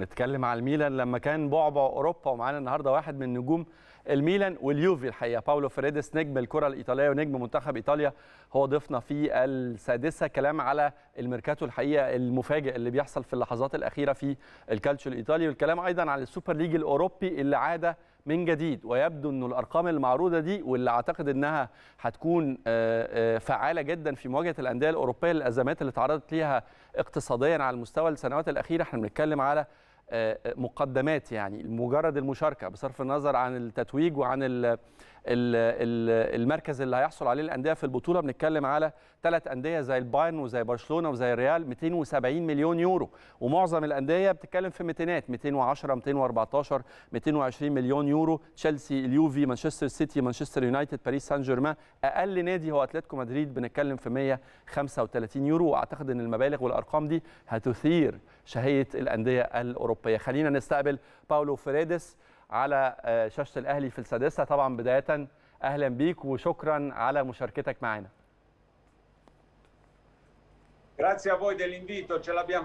نتكلم على الميلان لما كان بعبع اوروبا ومعانا النهارده واحد من نجوم الميلان واليوفي الحقيقه باولو فريدس نجم الكره الايطاليه ونجم منتخب ايطاليا هو ضيفنا في السادسه كلام على الميركاتو الحقيقه المفاجئ اللي بيحصل في اللحظات الاخيره في الكالتشو الايطالي والكلام ايضا على السوبر ليج الاوروبي اللي عاد من جديد ويبدو ان الارقام المعروضه دي واللي اعتقد انها هتكون آه، آه، فعاله جدا في مواجهه الانديه الاوروبيه للازمات اللي تعرضت ليها اقتصاديا على المستوى السنوات الاخيره احنا بنتكلم على آه، آه، مقدمات يعني مجرد المشاركه بصرف النظر عن التتويج وعن المركز اللي هيحصل عليه الانديه في البطوله بنتكلم على ثلاث انديه زي البايرن وزي برشلونه وزي الريال 270 مليون يورو ومعظم الانديه بتتكلم في 200 210 214 220 مليون يورو تشيلسي اليوفي مانشستر سيتي مانشستر يونايتد باريس سان جيرمان اقل نادي هو اتلتيكو مدريد بنتكلم في 135 يورو واعتقد ان المبالغ والارقام دي هتثير شهيه الانديه الاوروبيه خلينا نستقبل باولو فريدس على آه، شاشه الاهلي في السادسه طبعا بدايه اهلا بيك وشكرا على مشاركتك معنا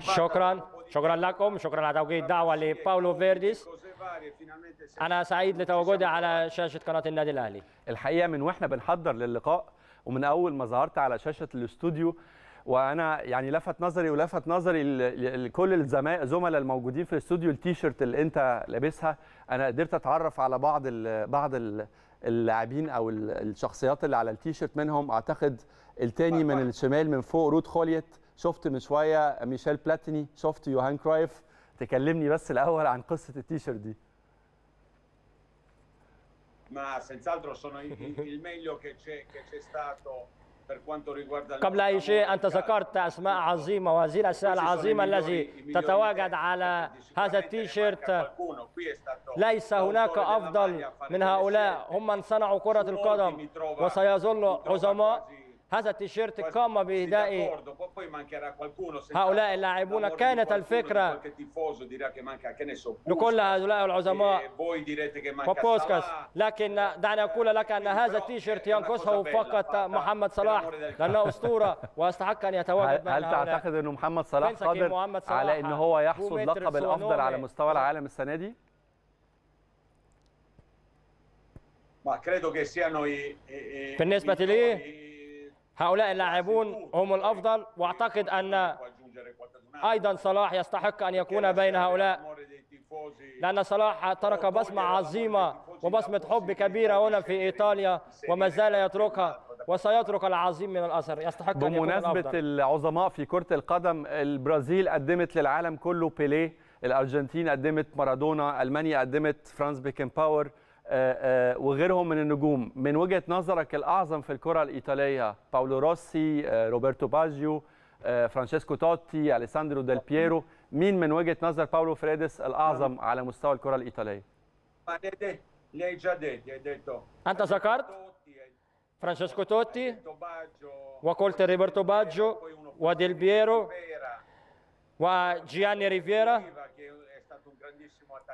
شكرا شكرا لكم شكرا على توجيه الدعوه لباولو فيرديس انا سعيد لتواجدي على شاشه قناه النادي الاهلي الحقيقه من واحنا بنحضر للقاء ومن اول ما ظهرت على شاشه الاستوديو وانا يعني لفت نظري ولفت نظري لكل الزملاء الموجودين في الاستوديو التيشيرت اللي انت لابسها انا قدرت اتعرف على بعض الـ بعض اللاعبين او الشخصيات اللي على التيشيرت منهم اعتقد التاني من الشمال من فوق رود خوليت شفت من شويه ميشيل بلاتيني شفت يوهان كرايف تكلمني بس الاول عن قصه التيشيرت دي ما senz'altro sono il meglio che c'è stato قبل أي شيء أنت ذكرت أسماء عظيمة وهذه الأسماء العظيمة التي تتواجد على هذا التيشيرت ليس هناك أفضل من هؤلاء هم من صنعوا كرة القدم وسيظل عظماء هذا التيشيرت قام بإهداء poi mancherà qualcuno هؤلاء اللاعبون كانت الفكرة لكل هؤلاء العظماء وبوسكاس لكن دعني أقول لك أن هذا التيشيرت ينقصه فقط محمد صلاح لأنه أسطورة ويستحق أن يتواجد هل تعتقد أن محمد صلاح قادر على أن هو يحصد لقب الأفضل على مستوى العالم السنة دي؟ بالنسبة لي هؤلاء اللاعبون هم الافضل واعتقد ان ايضا صلاح يستحق ان يكون بين هؤلاء لان صلاح ترك بصمه عظيمه وبصمه حب كبيره هنا في ايطاليا وما زال يتركها وسيترك العظيم من الاثر يستحق ان يكون بمناسبه العظماء في كره القدم البرازيل قدمت للعالم كله بيليه الارجنتين قدمت مارادونا المانيا قدمت فرانس بيكنباور آه، آه، وغيرهم من النجوم من وجهه نظرك الاعظم في الكره الايطاليه باولو روسي آه، روبرتو باجيو فرانشيسكو توتي اليساندرو ديل بييرو مين من وجهه نظر باولو فريدس الاعظم على مستوى الكره الايطاليه انت ذكرت فرانشيسكو توتي وقلت روبرتو باجيو وديل بييرو وجياني ريفيرا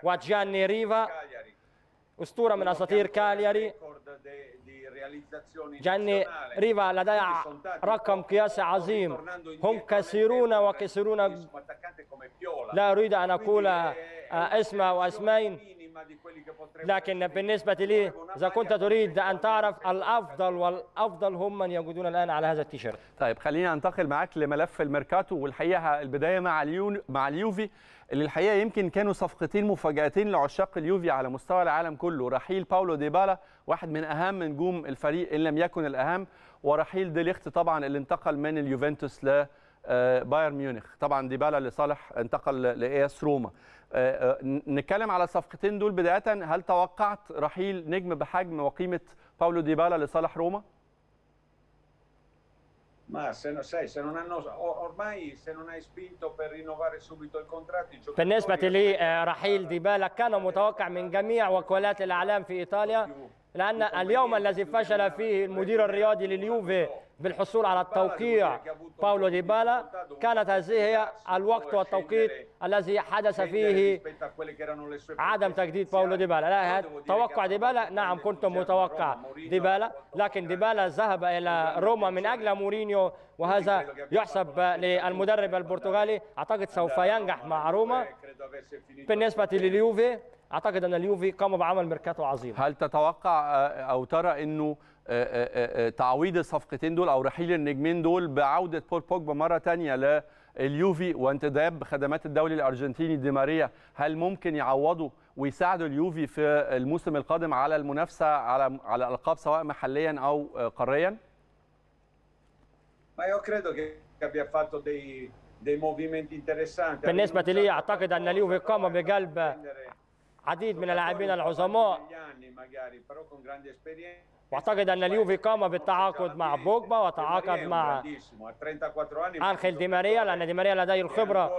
وجياني ريفا اسطوره من اساطير كالياري جاني ريفا لديه رقم قياسي عظيم هم كثيرون وكثيرون لا اريد ان اقول اسم واسمين لكن بالنسبة لي إذا كنت تريد أن تعرف الأفضل والأفضل هم من يوجدون الآن على هذا التيشيرت طيب خلينا أنتقل معاك لملف الميركاتو والحقيقة البداية مع اليون مع اليوفي اللي الحقيقة يمكن كانوا صفقتين مفاجأتين لعشاق اليوفي على مستوى العالم كله رحيل باولو ديبالا واحد من أهم نجوم الفريق إن لم يكن الأهم ورحيل ديليخت طبعا اللي انتقل من اليوفنتوس ل آه، بايرن ميونخ طبعا ديبالا لصالح انتقل لاياس روما آه، آه، نتكلم على الصفقتين دول بدايه هل توقعت رحيل نجم بحجم وقيمه باولو ديبالا لصالح روما بالنسبة لي رحيل ديبالا كان متوقع من جميع وكالات الإعلام في إيطاليا لأن اليوم الذي فشل فيه المدير الرياضي لليوفي بالحصول على التوقيع باولو ديبالا كانت هذه هي الوقت والتوقيت الذي حدث فيه عدم تجديد باولو ديبالا لا توقع ديبالا نعم كنت متوقع ديبالا لكن ديبالا ذهب إلى روما من أجل مورينيو وهذا يحسب للمدرب البرتغالي أعتقد سوف ينجح مع روما بالنسبة لليوفي أعتقد أن اليوفي قام بعمل ميركاتو عظيم هل تتوقع أو ترى أنه آه، آه، آه، تعويض الصفقتين دول او رحيل النجمين دول بعوده بول بوجبا مره ثانيه لليوفي وانتداب خدمات الدوري الارجنتيني دي ماريا هل ممكن يعوضوا ويساعدوا اليوفي في الموسم القادم على المنافسه على على الالقاب سواء محليا او قاريا؟ بالنسبة لي أعتقد أن اليوفي قام بجلب عديد من اللاعبين العظماء واعتقد ان اليوفي قام بالتعاقد مع بوجبا وتعاقد مع انخيل دي ماريا لان دي ماريا لديه الخبره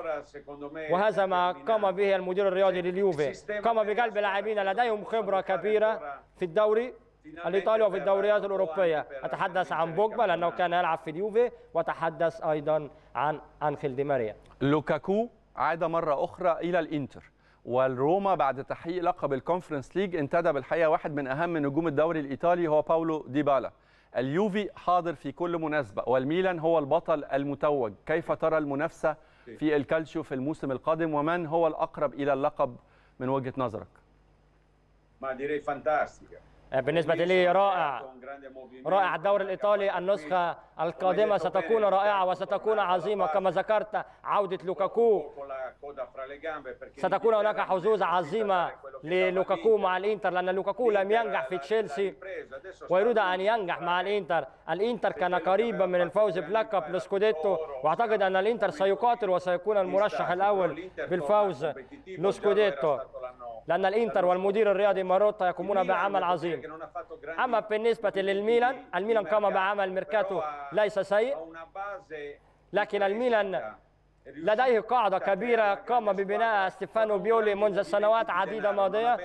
وهذا ما قام به المدير الرياضي لليوفي قام بجلب لاعبين لديهم خبره كبيره في الدوري الايطالي وفي الدوريات الاوروبيه اتحدث عن بوجبا لانه كان يلعب في اليوفي وتحدث ايضا عن انخيل دي ماريا لوكاكو عاد مره اخرى الى الانتر والروما بعد تحقيق لقب الكونفرنس ليج انتدب الحقيقه واحد من اهم نجوم الدوري الايطالي هو باولو ديبالا اليوفي حاضر في كل مناسبه والميلان هو البطل المتوج كيف ترى المنافسه في الكالشيو في الموسم القادم ومن هو الاقرب الى اللقب من وجهه نظرك ما ديري فانتاستيكا آه، بالنسبة لي رائع رائع الدوري الإيطالي النسخة القادمة ستكون رائعة وستكون عظيمة كما ذكرت عودة لوكاكو ستكون هناك حظوظ عظيمة للوكاكو مع الإنتر لأن لوكاكو لم ينجح في تشيلسي ويريد أن ينجح مع الإنتر الإنتر كان قريبا من الفوز بلقب لسكوديتو وأعتقد أن الإنتر سيقاتل وسيكون المرشح الأول بالفوز لسكوديتو لأن الإنتر والمدير الرياضي ماروتا يقومون بعمل عظيم أما بالنسبة للميلان الميلان قام بعمل ميركاتو ليس سيء لكن الميلان لديه قاعدة كبيرة قام ببنائها ستيفانو بيولي منذ سنوات عديدة ماضية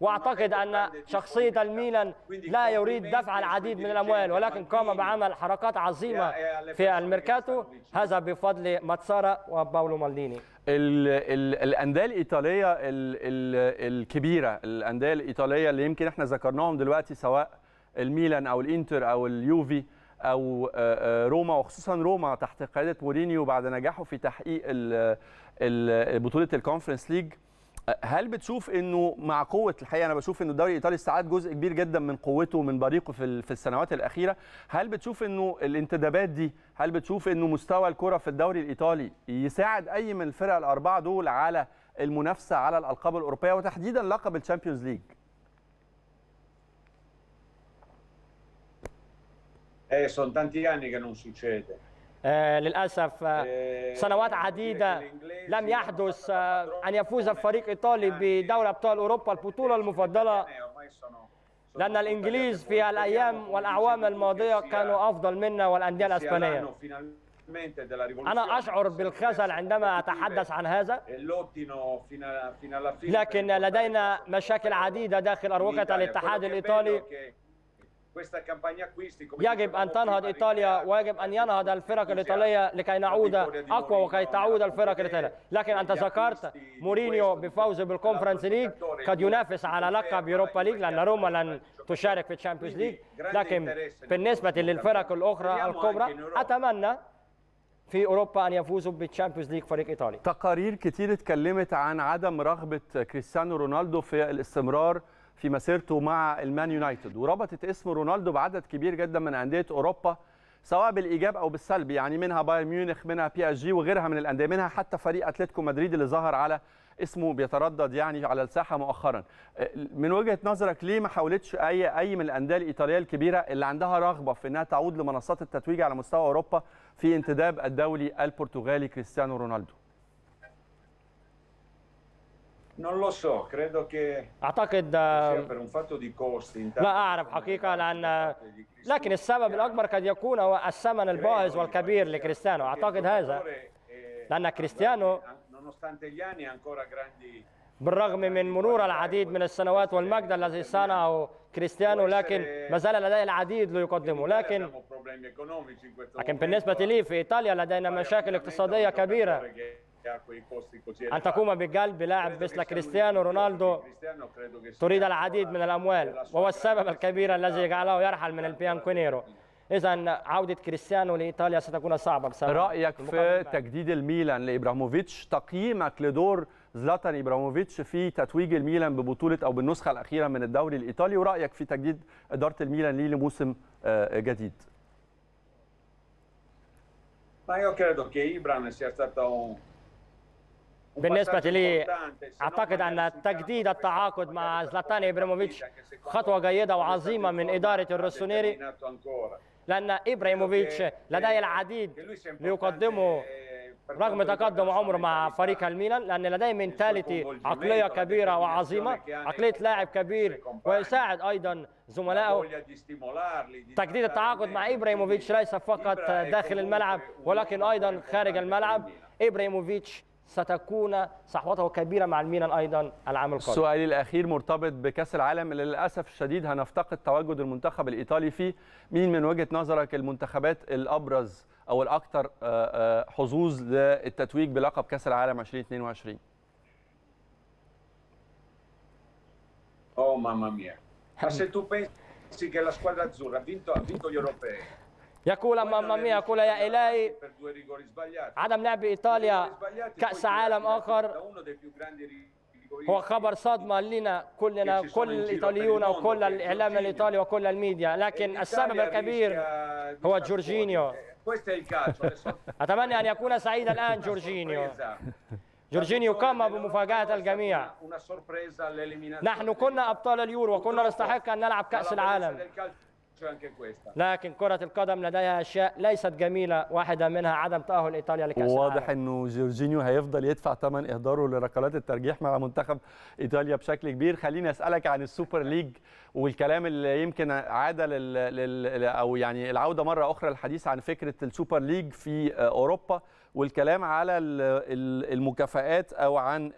وأعتقد أن شخصية الميلان لا يريد دفع العديد من الأموال ولكن قام بعمل حركات عظيمة في الميركاتو هذا بفضل ماتسارا وباولو مالديني الانديه الايطاليه الكبيره الانديه الايطاليه اللي يمكن احنا ذكرناهم دلوقتي سواء الميلان او الانتر او اليوفي او آه، آه، روما وخصوصا روما تحت قياده مورينيو بعد نجاحه في تحقيق بطوله الكونفرنس ليج هل بتشوف انه مع قوه الحقيقه انا بشوف انه الدوري الايطالي استعاد جزء كبير جدا من قوته ومن بريقه في في السنوات الاخيره هل بتشوف انه الانتدابات دي هل بتشوف انه مستوى الكره في الدوري الايطالي يساعد اي من الفرق الاربعه دول على المنافسه على الالقاب الاوروبيه وتحديدا لقب الشامبيونز ليج ايه سون تانتي اني كانو non eh, للأسف eh, eh، سنوات عديدة لم يحدث آه، أن يفوز الفريق إيطالي بدوري أبطال أوروبا البطولة المفضلة لأن الإنجليز في الأيام والأعوام الماضية كانوا أفضل منا والأندية الأسبانية أنا أشعر بالخزل عندما أتحدث عن هذا e لكن لدينا مشاكل عديدة داخل أروقة الاتحاد الإيطالي يجب أن تنهض إيطاليا ويجب أن ينهض الفرق الإيطالية لكي نعود أقوى وكي تعود الفرق الإيطالية لكن أنت ذكرت مورينيو بفوزه بالكونفرنس ليج قد ينافس على لقب يوروبا ليج لأن روما لن تشارك في الشامبيونز ليج لكن بالنسبة للفرق الأخرى الكبرى أتمنى في اوروبا ان يفوزوا بالتشامبيونز ليج فريق ايطالي تقارير كتير اتكلمت عن عدم رغبه كريستيانو رونالدو في الاستمرار في مسيرته مع المان يونايتد وربطت اسم رونالدو بعدد كبير جدا من أندية أوروبا سواء بالايجاب او بالسلب يعني منها بايرن ميونخ منها بي اس جي وغيرها من الانديه منها حتى فريق اتلتيكو مدريد اللي ظهر على اسمه بيتردد يعني على الساحه مؤخرا من وجهه نظرك ليه ما حاولتش اي اي من الانديه الايطاليه الكبيره اللي عندها رغبه في انها تعود لمنصات التتويج على مستوى اوروبا في انتداب الدولي البرتغالي كريستيانو رونالدو Non lo so, credo che اعتقد لا اعرف حقيقه لان لكن السبب الاكبر قد يكون هو الثمن الباهظ والكبير لكريستيانو اعتقد هذا لان كريستيانو بالرغم من مرور العديد من السنوات والمجد الذي صنعه كريستيانو لكن ما زال لديه العديد ليقدمه لكن لكن بالنسبه لي في ايطاليا لدينا مشاكل اقتصاديه كبيره أن تقوم بقلب لاعب مثل كريستيانو رونالدو تريد العديد من الأموال وهو السبب الكبير الذي جعله يرحل من البيانكونيرو اذا عوده كريستيانو لايطاليا ستكون صعبه بسبب رايك في تجديد الميلان لابراهيموفيتش تقييمك لدور زلاتان ابراهيموفيتش في تتويج الميلان ببطوله او بالنسخه الاخيره من الدوري الايطالي ورايك في تجديد اداره الميلان ليه لموسم جديد ما io credo che Ibram stato بالنسبة لي أعتقد أن تجديد التعاقد مع زلاتان إبراهيموفيتش خطوة جيدة وعظيمة من إدارة الروسونيري لأن إبراهيموفيتش لديه العديد ليقدمه رغم تقدم عمره مع فريق الميلان لأن لديه منتاليتي e عقلية كبيرة وعظيمة عقلية لاعب كبير ويساعد أيضا زملائه تجديد التعاقد مع إبراهيموفيتش ليس فقط داخل الملعب ولكن أيضا خارج الملعب إبراهيموفيتش ستكون صحوته كبيره مع الميلان ايضا العام القادم. سؤالي الاخير مرتبط بكاس العالم اللي للاسف الشديد هنفتقد تواجد المنتخب الايطالي فيه، مين من وجهه نظرك المنتخبات الابرز او الاكثر آه، آه، حظوظ للتتويج بلقب كاس العالم 2022؟ Oh mamma mia. Ma se tu pensi che la squadra azzurra ha vinto, ha vinto gli europei, يقول ماما مي يقول يا إلهي عدم لعب إيطاليا كأس عالم آخر هو خبر صدمة لنا كلنا كل الإيطاليون وكل الإعلام الإيطالي وكل الميديا لكن السبب الكبير هو جورجينيو أتمنى أن يكون سعيدا الآن جورجينيو جورجينيو قام بمفاجأة الجميع نحن كنا أبطال اليورو وكنا نستحق أن نلعب كأس العالم لكن كرة القدم لديها أشياء ليست جميلة واحدة منها عدم تأهل إيطاليا لكأس العالم واضح إنه جورجينيو هيفضل يدفع ثمن إهداره لركلات الترجيح مع منتخب إيطاليا بشكل كبير خليني أسألك عن السوبر ليج والكلام اللي يمكن عاد لل... لل... أو يعني العودة مرة أخرى للحديث عن فكرة السوبر ليج في أوروبا والكلام على المكافآت أو عن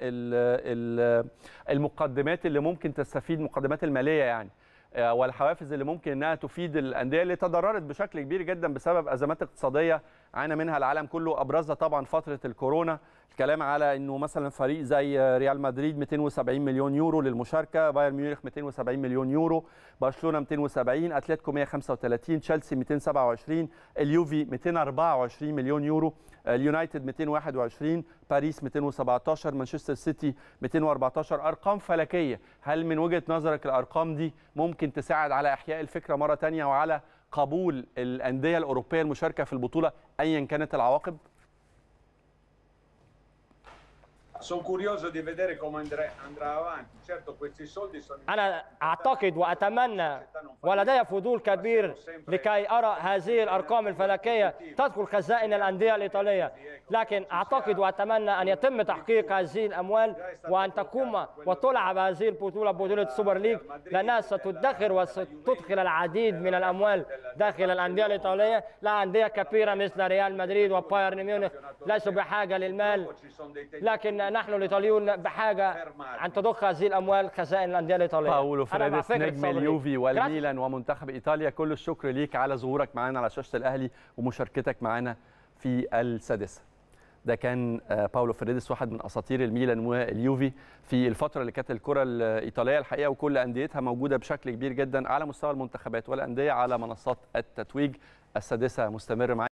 المقدمات اللي ممكن تستفيد مقدمات المالية يعني آه، والحوافز اللي ممكن انها تفيد الانديه اللي تضررت بشكل كبير جدا بسبب ازمات اقتصاديه عانى منها العالم كله ابرزها طبعا فتره الكورونا الكلام على انه مثلا فريق زي ريال مدريد 270 مليون يورو للمشاركه بايرن ميونخ 270 مليون يورو برشلونه 270 اتلتيكو 135 تشيلسي 227 اليوفي 224 مليون يورو اليونايتد 221 باريس 217 مانشستر سيتي 214 ارقام فلكيه هل من وجهه نظرك الارقام دي ممكن تساعد على احياء الفكره مره ثانيه وعلى قبول الانديه الاوروبيه المشاركه في البطوله ايا كانت العواقب؟ sono curioso di vedere come andrà avanti certo questi soldi sono أنا أعتقد وأتمنى ولدي فضول كبير لكي أرى هذه الأرقام الفلكية تدخل خزائن الأندية الإيطالية لكن أعتقد وأتمنى أن يتم تحقيق هذه الأموال وأن تقوم وتلعب هذه البطولة بطولة السوبر ليج لأنها ستدخر وستدخل العديد من الأموال داخل الأندية الإيطالية لا أندية كبيرة مثل ريال مدريد وبايرن ميونخ ليسوا بحاجة للمال لكن نحن الايطاليون بحاجه ان تضخ هذه الاموال خزائن الانديه الايطاليه باولو فريدس نجم اليوفي والميلان ومنتخب ايطاليا كل الشكر ليك على ظهورك معانا على شاشه الاهلي ومشاركتك معانا في السادسه ده كان آه، باولو فريدس واحد من اساطير الميلان واليوفي في الفتره اللي كانت الكره الايطاليه الحقيقه وكل انديتها موجوده بشكل كبير جدا على مستوى المنتخبات والانديه على منصات التتويج السادسه مستمر معانا